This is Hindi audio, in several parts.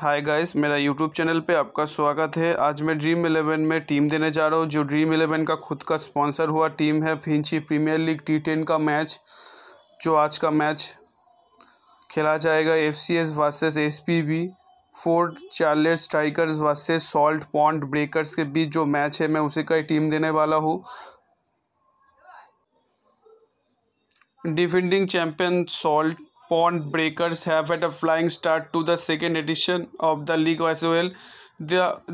हाय गाइस मेरा यूट्यूब चैनल पे आपका स्वागत है आज मैं ड्रीम इलेवन में टीम देने जा रहा हूँ जो ड्रीम इलेवन का खुद का स्पॉन्सर हुआ टीम है Vincy premier league T ten का मैच जो आज का मैच खेला जाएगा F C S versus S P B Fort Charlotte Strikers versus Salt Pond Breakers के बीच जो मैच है मैं उसी का टीम देने वाला हूँ defending champion Salt Pond Breakers have at a flying start to the second edition of the league as well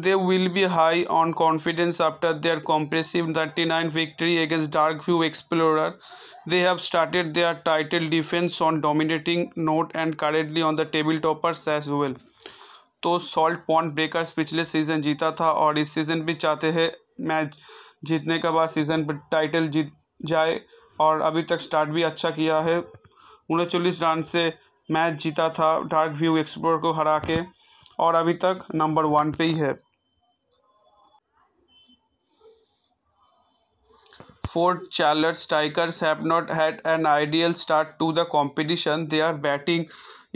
they will be high on confidence after their comprehensive thirty nine victory against Dark View Explorer they have started are title defence on dominating note and currently on the table toppers as well तो सॉल्ट पॉन्ड ब्रेकर्स पिछले सीजन जीता था और इस सीजन भी चाहते हैं मैच जीतने के बाद सीजन टाइटल जीत जाए और अभी तक स्टार्ट भी अच्छा किया है उनचालीस रन से मैच जीता था डार्क व्यू एक्सप्लोर को हरा के और अभी तक नंबर वन पे ही है Fort Charlotte Strikers have not had an ideal start to the competition their batting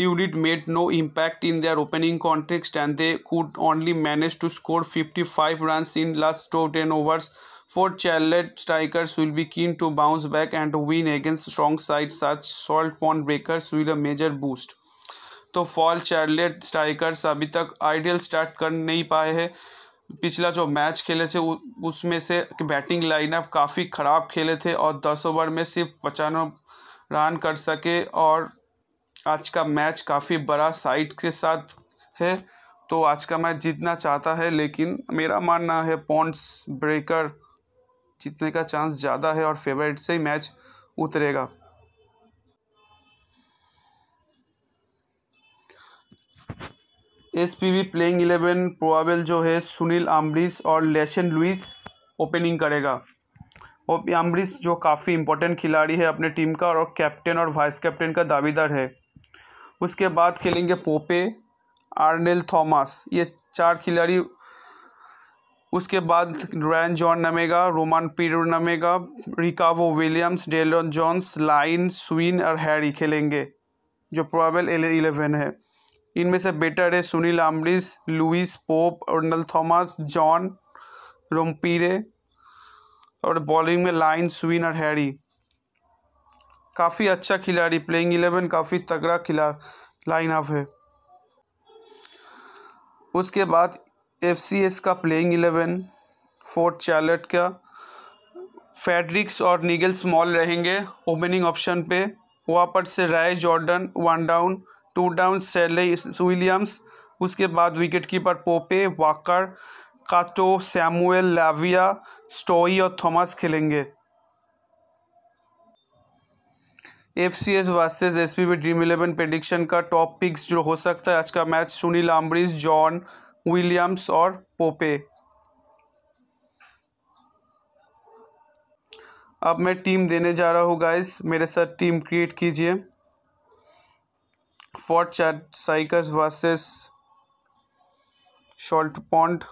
unit made no impact in their opening context and they could only manage to score fifty five run in last two ten overs For Charlotte, Strikers will be keen to bounce back and win against strong side such Salt pond Breakers will a major boost to Fort Charlotte Strikers अभी तक आइडियल स्टार्ट कर नहीं पाए हैं पिछला जो मैच खेले थे उसमें से बैटिंग लाइनअप काफ़ी ख़राब खेले थे और दस ओवर में सिर्फ पचानवे रन कर सके और आज का मैच काफ़ी बड़ा साइट के साथ है तो आज का मैच जीतना चाहता है लेकिन मेरा मानना है पॉन्ट्स ब्रेकर जीतने का चांस ज़्यादा है और फेवरेट से ही मैच उतरेगा S P B playing eleven probable जो है सुनील आम्बरीश और लेशन लुइस ओपनिंग करेगा और आम्बरीश जो काफ़ी इंपॉर्टेंट खिलाड़ी है अपने टीम का और कैप्टन और वाइस कैप्टन का दावेदार है उसके बाद खेलेंगे पोपे आर्नेल थॉमस ये चार खिलाड़ी उसके बाद रैन जॉन नमेगा रोमान पीरो नमेगा रिकावो विलियम्स डेलन जॉन्स लाइन स्वीन और हैरी खेलेंगे जो प्रोबेबल इलेवन है इनमें से बेटर है Sunil Ambris Lewis Pope Arnel Thomas John रोमपीरे और बॉलिंग में लाइन स्वीन और हैरी काफ़ी अच्छा खिलाड़ी प्लेइंग इलेवन काफ़ी तगड़ा खिला लाइन अप है उसके बाद एफसीएस का प्लेइंग इलेवन फोर्थ चार्लट का फैड्रिक्स और निगल स्मॉल रहेंगे ओपनिंग ऑप्शन पे वापस से Ray Jordan one down two down सेले विलियम्स उसके बाद विकेट कीपर पोपे वाकर काटो सैमुएल लाविया स्टोई और थॉमस खेलेंगे F C S versus S P B dream eleven prediction का टॉप पिक्स जो हो सकता है आज का match Sunil Ambris John Williams और पोपे अब मैं टीम देने जा रहा हूँ गाइस मेरे साथ टीम क्रिएट कीजिए फोर्ट चार्ट साइकस वर्सेस शॉल्ट पॉन्ड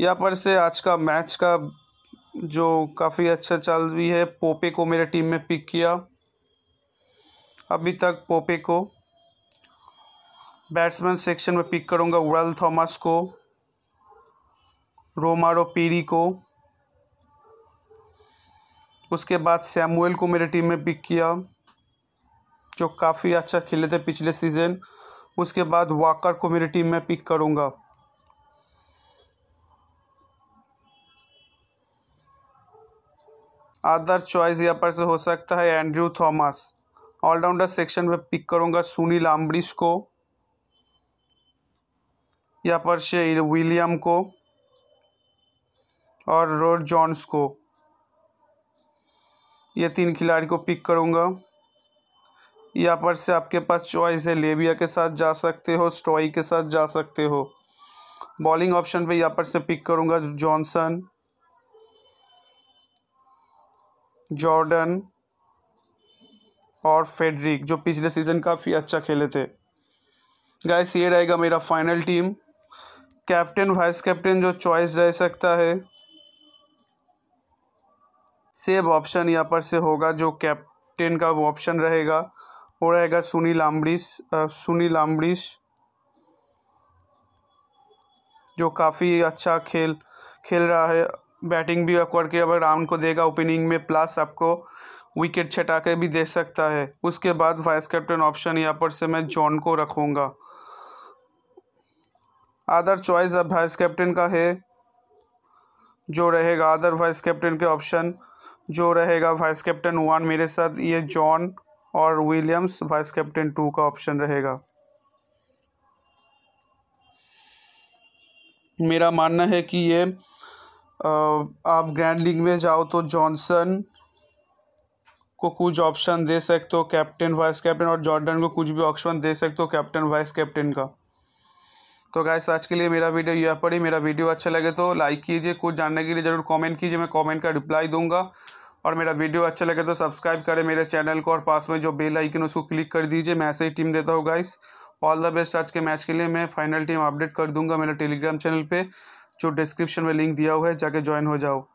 यहाँ पर से आज का मैच का जो काफ़ी अच्छा चल रही है पोपे को मेरे टीम में पिक किया अभी तक पोपे को बैट्समैन सेक्शन में पिक करूंगा वेल थॉमस को रोमारो पीरी को उसके बाद सैमुअल को मेरे टीम में पिक किया जो काफ़ी अच्छा खेले थे पिछले सीज़न उसके बाद वाकर को मेरी टीम में पिक करूंगा अदर चॉइस यहाँ पर से हो सकता है एंड्रयू थॉमस ऑलराउंडर सेक्शन में पिक करूंगा सुनील आम्ब्रिश को यहाँ पर से विलियम को और रोड जॉन्स को ये तीन खिलाड़ी को पिक करूँगा यहाँ पर से आपके पास चॉइस है लेबिया के साथ जा सकते हो स्टॉई के साथ जा सकते हो बॉलिंग ऑप्शन पे यहाँ पर से पिक करूँगा जॉनसन जॉर्डन और फेडरिक जो पिछले सीज़न काफ़ी अच्छा खेले थे गैस ये रहेगा मेरा final team captain vice captain जो चॉइस रह सकता है सेव ऑप्शन यहाँ पर से होगा जो कैप्टन का ऑप्शन रहेगा वो रहेगा सुनील अम्बरीश सुनील अम्बरीश जो काफ़ी अच्छा खेल खेल रहा है बैटिंग भी करके अगर राउंड को देगा ओपनिंग में प्लस आपको विकेट छटा के भी दे सकता है उसके बाद वाइस कैप्टन ऑप्शन यहाँ पर से मैं जॉन को रखूँगा अदर चॉइस अब वाइस कैप्टन का है जो रहेगा अदर वाइस कैप्टन के ऑप्शन जो रहेगा वाइस कैप्टन वन मेरे साथ ये जॉन और विलियम्स वाइस कैप्टन टू का ऑप्शन रहेगा मेरा मानना है कि ये आप ग्रैंड लीग में जाओ तो जॉनसन को कुछ ऑप्शन दे सकते हो कैप्टन वाइस कैप्टन और जॉर्डन को कुछ भी ऑप्शन दे सकते हो कैप्टन वाइस कैप्टन का तो गैस आज के लिए मेरा वीडियो यहाँ पर ही मेरा वीडियो अच्छा लगे तो लाइक कीजिए कुछ जानने के लिए ज़रूर कमेंट कीजिए मैं कमेंट का रिप्लाई दूंगा और मेरा वीडियो अच्छा लगे तो सब्सक्राइब करें मेरे चैनल को और पास में जो बेल आइकन उसको क्लिक कर दीजिए मैं ऐसे ही टीम देता हूँ गाइस ऑल द बेस्ट आज के मैच के लिए मैं फाइनल टीम अपडेट कर दूंगा मेरे टेलीग्राम चैनल पर जो डिस्क्रिप्शन में लिंक दिया हुआ है जाके ज्वाइन हो जाओ